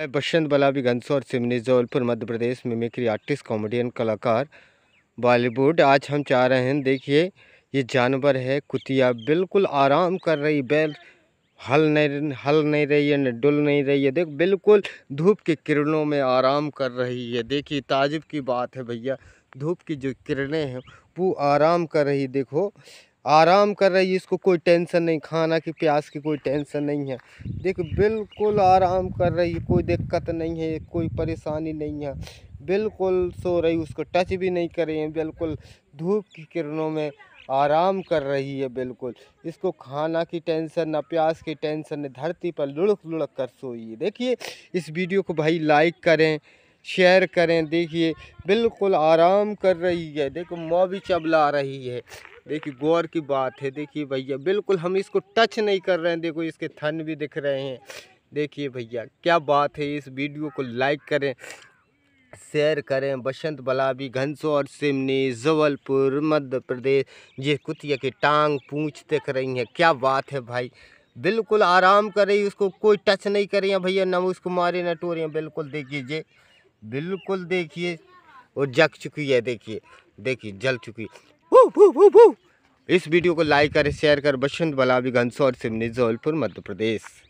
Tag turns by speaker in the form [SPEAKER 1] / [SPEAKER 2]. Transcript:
[SPEAKER 1] मैं बशंत बलाबी गंसौर सिमनी जौलपुर मध्य प्रदेश में मिक्री artist comedian कलाकार बॉलीवुड आज हम चाह रहे हैं देखिए ये जानवर है कुतिया बिल्कुल आराम कर रही बैल हल नहीं हल नहीं रही है न डुल नहीं रही है देख बिल्कुल धूप की किरणों में आराम कर रही है देखिए ताजिब की बात है भैया धूप की जो किरणें हैं वो आराम कर रही देखो आराम कर रही है इसको कोई टेंशन नहीं खाना की प्यास की कोई टेंशन नहीं है देख बिल्कुल आराम कर रही है कोई दिक्कत नहीं है कोई परेशानी नहीं है बिल्कुल सो रही उसको टच भी नहीं रही है बिल्कुल धूप की किरणों में आराम कर रही है बिल्कुल इसको खाना की टेंशन ना प्यास की टेंशन ना धरती पर लुढ़क लुढ़क कर सोई है देखिए इस वीडियो को भाई लाइक करें शेयर करें देखिए बिल्कुल आराम कर रही है देखो भी चबला रही है देखिए गौर की बात है देखिए भैया बिल्कुल हम इसको टच नहीं कर रहे हैं देखो इसके थन भी दिख रहे हैं देखिए भैया क्या बात है इस वीडियो को लाइक करें शेयर करें बसंत बलाबी घनसौर सिमनी जबलपुर मध्य प्रदेश ये कुतिया की टांग पूँछ दिख रही हैं क्या बात है भाई बिल्कुल आराम करें उसको कोई टच नहीं हैं भैया ना उसको मारे ना टोरे बिल्कुल देखिए जे बिल्कुल देखिए और जग चुकी है देखिए देखिए जल चुकी इस वीडियो को लाइक करें शेयर कर बसंत बलावी घनसौर सिमनी जौलपुर मध्य प्रदेश